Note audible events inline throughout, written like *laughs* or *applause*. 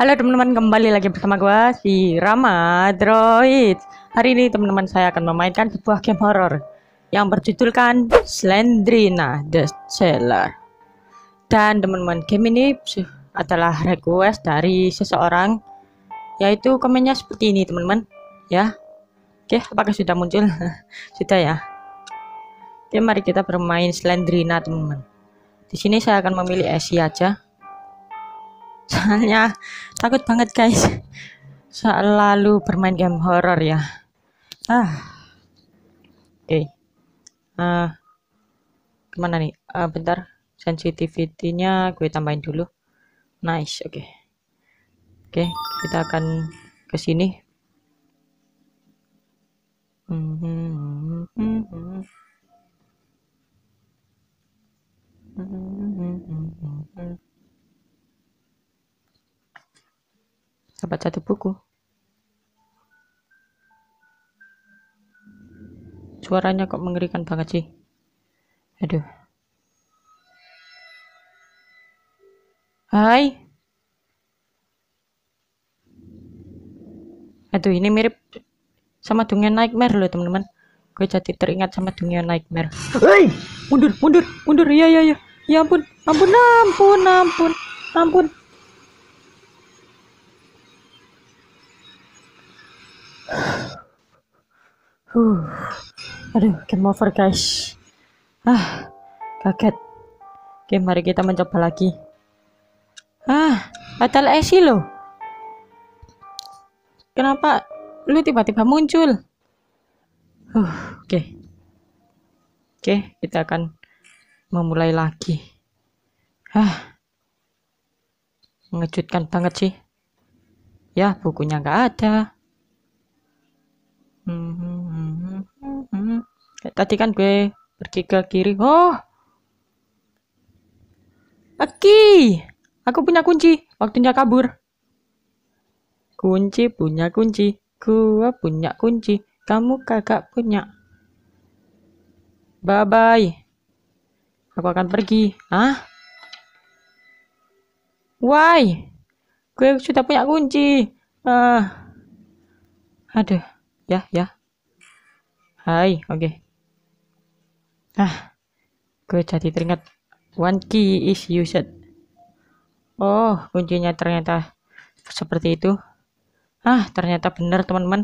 Halo teman-teman, kembali lagi bersama gue si Rama Droid. Hari ini teman-teman saya akan memainkan sebuah game horror yang berjudulkan Slendrina the cellar Dan teman-teman, game ini adalah request dari seseorang yaitu komennya seperti ini, teman-teman. Ya. Oke, apakah sudah muncul? *laughs* sudah ya. Oke, mari kita bermain Slendrina, teman-teman. Di sini saya akan memilih asia aja soalnya takut banget guys selalu bermain game horror ya ah oke okay. uh, eh, kemana nih uh, bentar sensitivity-nya gue tambahin dulu nice oke okay. oke okay, kita akan ke sini mm -hmm, mm -hmm. Mm-hmm. dapat satu buku. Suaranya kok mengerikan banget sih. Aduh. Hai. Aduh, ini mirip sama dunia nightmare loh, teman-teman. Gue jadi teringat sama dunia nightmare. Hei, mundur, mundur, mundur. Ya, ya, ya. Ya ampun, ampun, ampun, ampun. Ampun. Huh. Aduh, game over guys. Ah, kaget. Oke, mari kita mencoba lagi. Ah, batal esi loh. Kenapa lu tiba-tiba muncul? Huh, oke. Oke, kita akan memulai lagi. Ah. Mengejutkan banget sih. Ya, bukunya nggak ada. Hmm. hmm, hmm tadi kan gue pergi ke kiri. Oh. Aki. Aku punya kunci. Waktunya kabur. Kunci punya kunci. Gua punya kunci. Kamu kagak punya. Bye bye. Aku akan pergi. Hah? Why? Gue sudah punya kunci. Ah. Uh. Aduh. Ya, ya. Hai, oke. Okay. Ah, gue jadi teringat. One key is used. Oh, kuncinya ternyata seperti itu. Ah, ternyata benar teman-teman.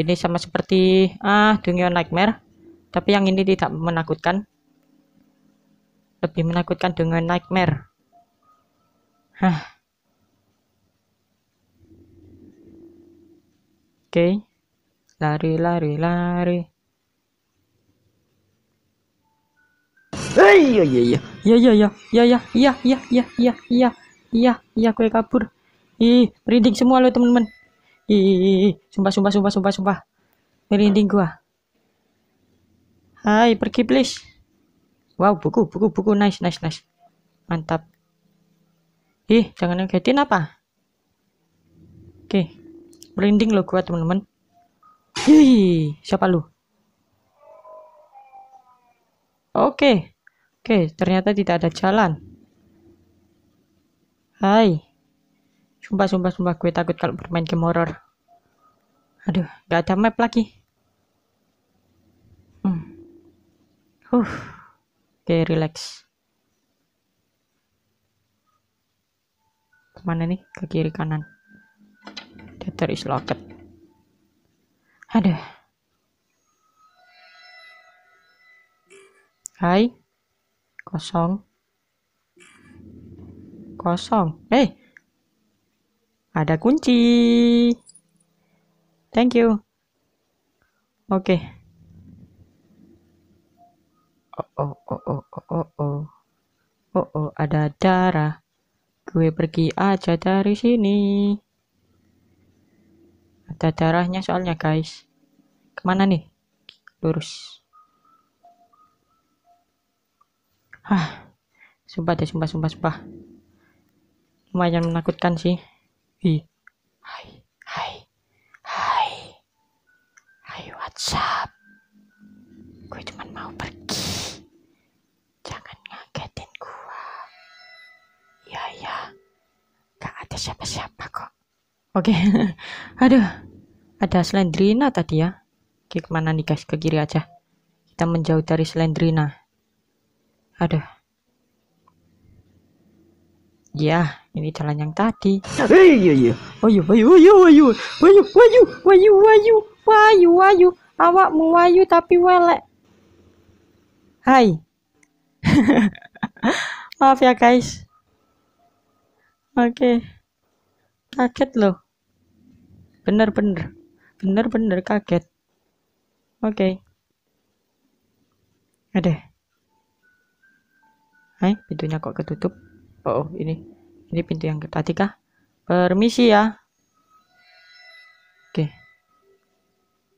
Ini sama seperti ah dunia nightmare, tapi yang ini tidak menakutkan. Lebih menakutkan dunia nightmare. Hah. Oke. Okay. Lari lari lari. iya iya iya iya iya iya iya iya iya iya iya iya iya iya kue kabur ih merinding semua lo temen-temen ih sumpah sumpah sumpah sumpah sumpah merinding gua hai pergi please wow buku buku buku nice nice nice mantap ih jangan ngagetin apa oke merinding lo gua temen-temen Hi siapa lu Oke. Okay. Oke, ternyata tidak ada jalan. Hai. Sumpah, sumpah, sumpah. Gue takut kalau bermain game horror. Aduh, gak ada map lagi. Hmm. Huh. Oke, relax. Kemana nih? Ke kiri kanan. Tether is locked. Aduh. Hai kosong kosong eh ada kunci thank you oke okay. Oh, oh oh oh oh oh oh oh oh ada darah gue pergi aja dari sini ada darahnya soalnya guys kemana nih lurus ah sumpah deh sumpah sumpah sumpah lumayan menakutkan sih hi hi, hi, hi hai WhatsApp gue cuma mau pergi jangan ngagetin gua ya ya gak ada siapa-siapa kok oke okay. *laughs* aduh ada Slendrina tadi ya Oke, kemana nih guys ke kiri aja kita menjauh dari Slendrina Aduh. Ya, ini jalan yang tadi. Eh, iya iya. Wayu wayu wayu wayu wayu wayu wayu wayu wayu wayu mau wayu tapi welek. Hai. *laughs* Maaf ya guys. Oke. Okay. Kaget loh. Bener-bener. Bener-bener kaget. Oke. Okay. Ada. Hai, eh, pintunya kok ketutup? Oh, oh ini. Ini pintu yang tadi kah? Permisi ya. Oke.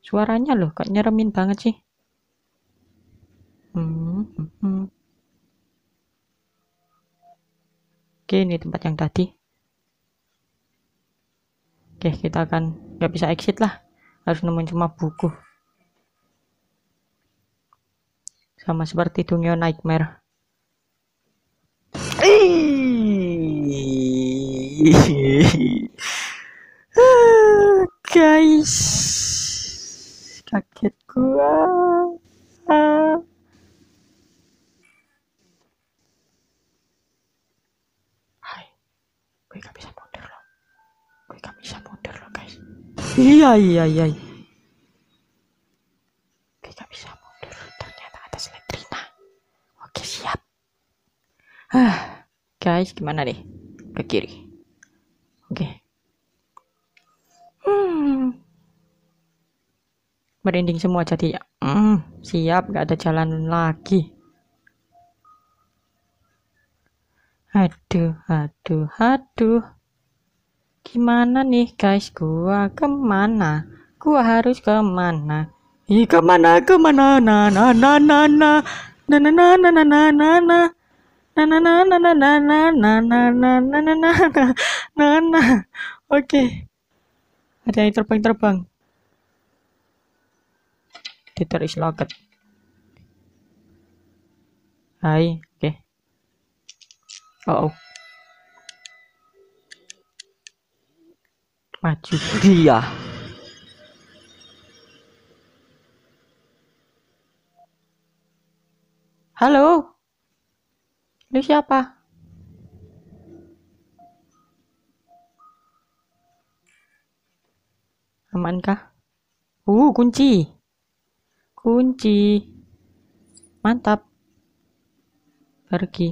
Suaranya loh, kok nyeremin banget sih. Hmm, hmm, hmm. Oke, ini tempat yang tadi. Oke, kita akan nggak bisa exit lah. Harus nemuin cuma buku. Sama seperti dunia nightmare. *laughs* guys kaget gua hai gue gak bisa mundur loh gue gak bisa mundur loh guys iya iya iya Hah, guys, gimana nih? Ke kiri. Oke. Okay. Hmm. Merinding semua jadi. ya. Hmm, siap, gak ada jalan lagi. Aduh, aduh, aduh. Gimana nih guys, gua kemana? Gua harus kemana? Ih, kemana, kemana, na, na, na, na, na, na, na, na, na, na, na, na, na na na na na na na na na na na na na na na oke ada yang terbang terbang Twitter is locked hai oke oh, oh. maju dia halo Lu siapa? Amankah? Uh, kunci. Kunci. Mantap. Pergi.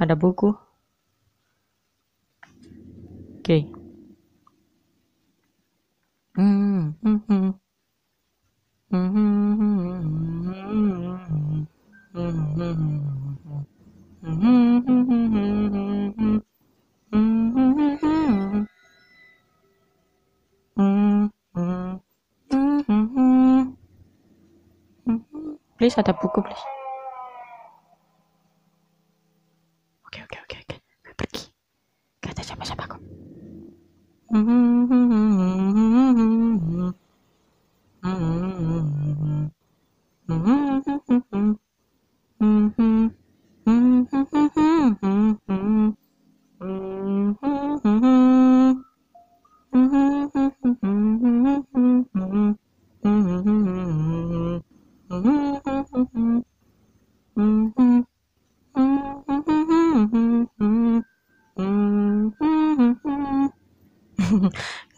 Ada buku. Oke. Okay. Hmm, hmm, hmm. Hmm, hmm, hmm, hmm. hmm, hmm, hmm. Please ada buku please. Oke okay, oke. Okay.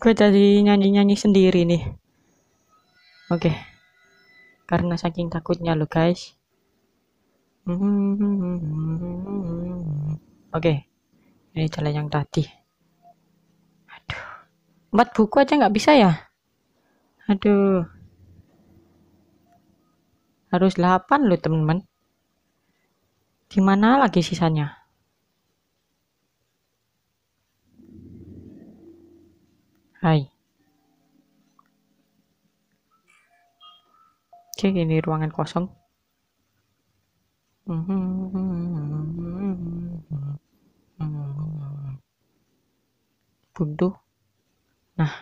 gue jadi nyanyi-nyanyi sendiri nih oke okay. karena saking takutnya lo guys oke okay. ini jalan yang tadi aduh empat buku aja nggak bisa ya aduh harus delapan lo teman-teman gimana lagi sisanya Hai. Oke, ini ruangan kosong. Butuh. Nah.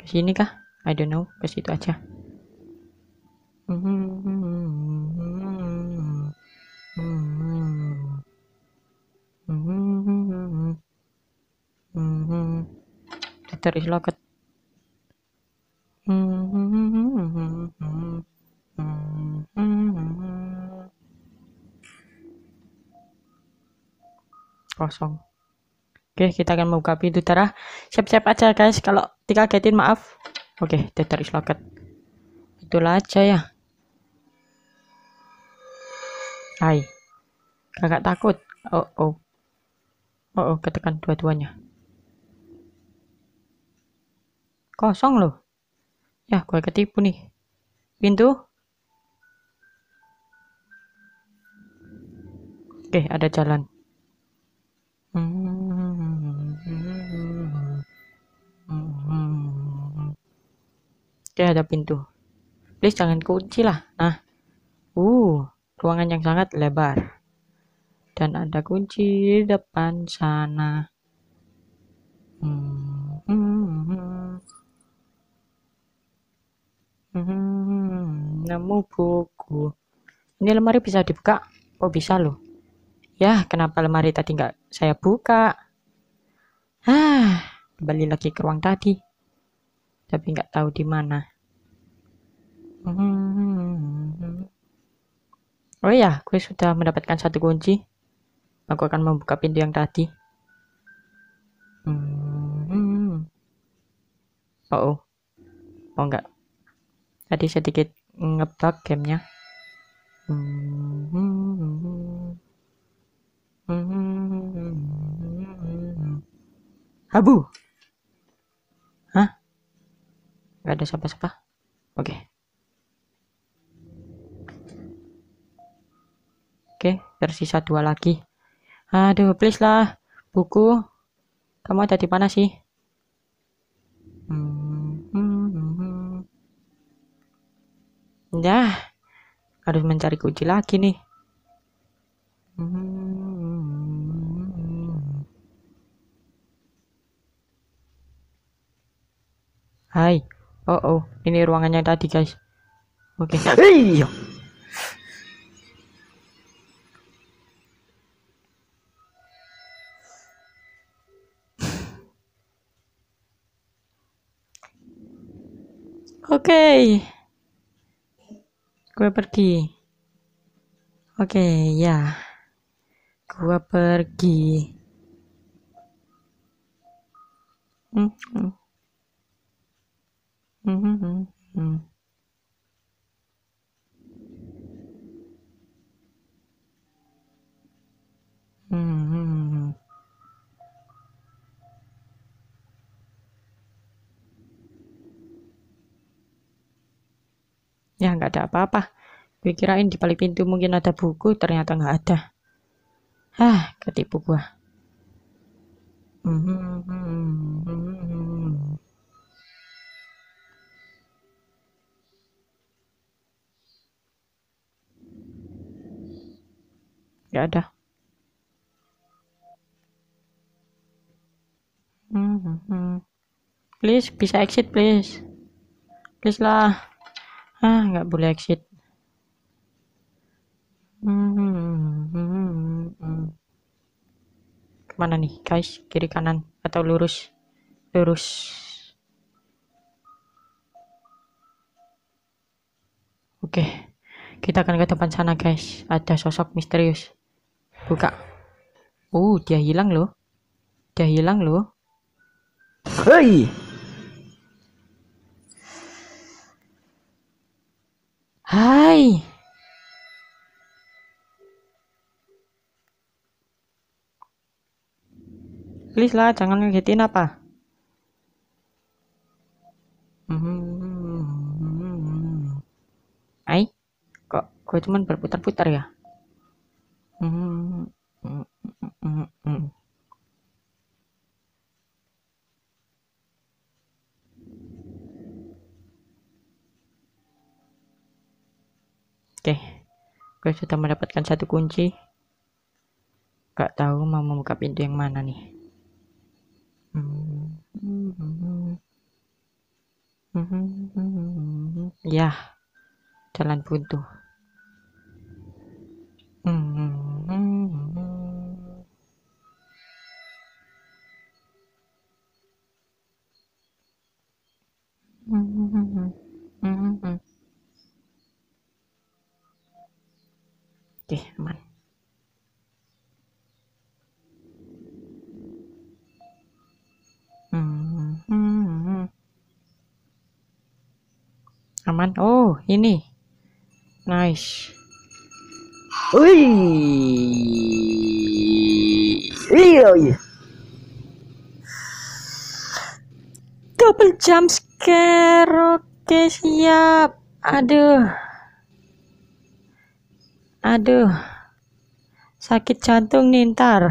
Ke sini kah? I don't know. Ke situ aja. Mm -hmm. terus loket, kosong Oke, kita akan membuka pintu darah. Siap-siap aja guys, kalau dikagetin maaf. Oke, tether is loket. Itulah aja ya. Hai. Kakak takut. Oh oh. Oh oh, ketekan dua-duanya. Kosong loh. Ya, gue ketipu nih. Pintu. Oke, ada jalan. Oke, ada pintu. Please jangan kunci lah. Nah. Uh, ruangan yang sangat lebar. Dan ada kunci di depan sana. Hmm. Hmm, nemu buku. Ini lemari bisa dibuka? Oh bisa loh. Ya, kenapa lemari tadi nggak saya buka? Ah, kembali lagi ke ruang tadi. Tapi nggak tahu di mana. Hmm. Oh ya, gue sudah mendapatkan satu kunci. Aku akan membuka pintu yang tadi. Hmm. Oh, oh. Oh enggak tadi sedikit ngebug gamenya Habu Hah? Gak ada siapa-siapa? Oke okay. Oke, okay, tersisa dua lagi Aduh, please lah Buku Kamu ada di mana sih? Hmm Ya, harus mencari kunci lagi nih. Hai, oh oh, ini ruangannya tadi guys. Oke. Okay. Oke. Okay gue pergi oke okay, ya gue pergi mm -hmm. Mm -hmm. Mm -hmm. hmm, hmm, hmm. nggak ada apa-apa. Gue kirain di balik pintu mungkin ada buku, ternyata nggak ada. Hah, ketipu gue. Gak ada. Hmm, hmm, hmm. Please, bisa exit please. Please lah. Ah, nggak boleh exit. Kemana nih guys? Kiri kanan atau lurus? Lurus. Oke, kita akan ke depan sana guys. Ada sosok misterius. Buka. Uh, dia hilang loh. Dia hilang loh. Hei! Hai. Please lah, jangan ngagetin apa. Hmm. Hai, kok gue cuman berputar-putar ya? Hmm. Hmm. Hmm. Hmm. hmm. Oke, gue sudah mendapatkan satu kunci. Gak tahu mau membuka pintu yang mana nih. Ya, jalan buntu. Hmm. oke teman hmm. aman oh ini nice Wih, wih, double jump scare. Oke, siap. Aduh. Aduh, sakit jantung nih ntar.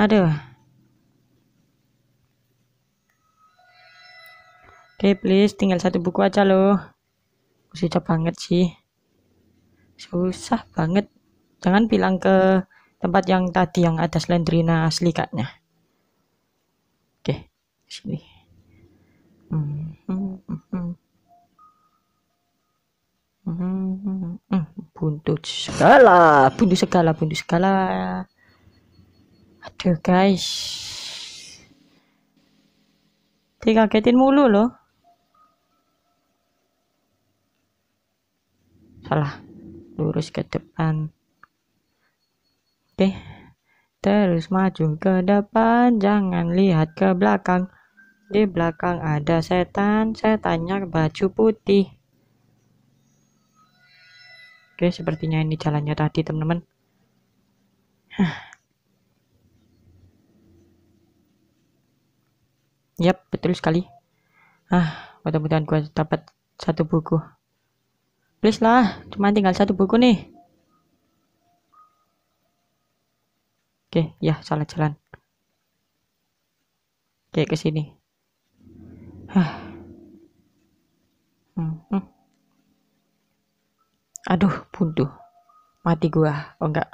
Aduh. Oke, okay, please tinggal satu buku aja loh. Susah banget sih. Susah banget. Jangan bilang ke tempat yang tadi yang ada slendrina asli kaknya. Oke, okay, sini. Hmm, hmm, hmm, hmm. Hmm, hmm, buntut segala, buntut segala, buntut segala. Aduh guys, dikagetin mulu loh. Salah, lurus ke depan. Oke, terus maju ke depan, jangan lihat ke belakang. Di belakang ada setan, setannya baju putih. Oke, sepertinya ini jalannya tadi, teman-teman. Yap, betul sekali. Ah, mudah-mudahan gue dapat satu buku. Please lah, cuma tinggal satu buku nih. Oke, ya salah jalan. Oke, ke sini. Hah. aduh bodoh mati gua oh enggak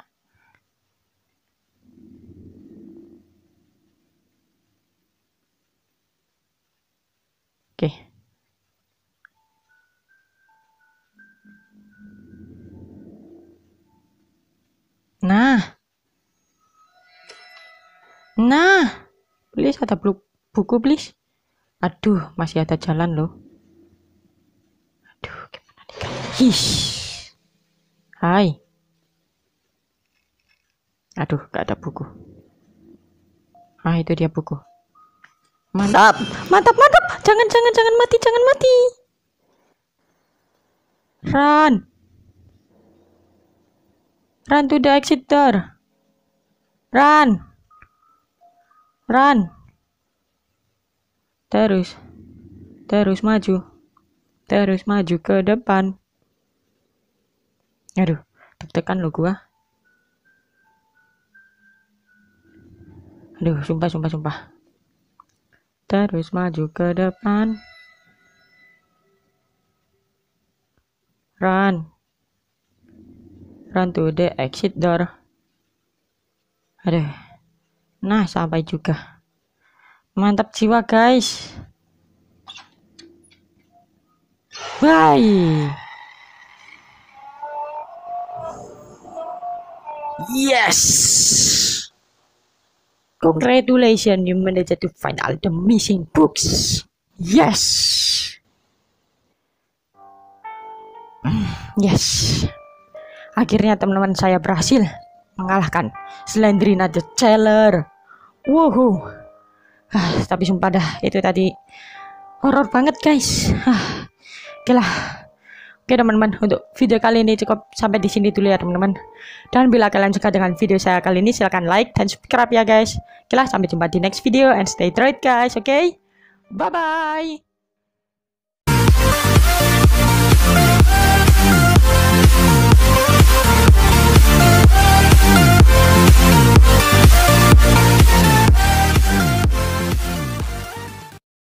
oke okay. nah nah please ada buku please aduh masih ada jalan loh aduh gimana nih hish Hai. Aduh, gak ada buku. Ah, itu dia buku. Mantap, mantap, mantap. Jangan, jangan, jangan mati, jangan mati. Run. Run to the exit door. Run. Run. Terus. Terus maju. Terus maju ke depan. Aduh, tekan lo gua. Aduh, sumpah, sumpah, sumpah. Terus maju ke depan. Run. Run to the exit door. Aduh. Nah, sampai juga. Mantap jiwa, guys. Bye. Yes. Congratulations, you managed to find all the missing books. Yes. Yes. Akhirnya teman-teman saya berhasil mengalahkan Slendrina the Teller. Wuhu, Ah, tapi sumpah dah itu tadi horor banget guys. Ah, oke lah. Oke teman-teman, untuk video kali ini cukup sampai di sini dulu ya teman-teman. Dan bila kalian suka dengan video saya kali ini, silahkan like dan subscribe ya guys. Oke lah, sampai jumpa di next video and stay tight guys, oke? Okay? Bye-bye!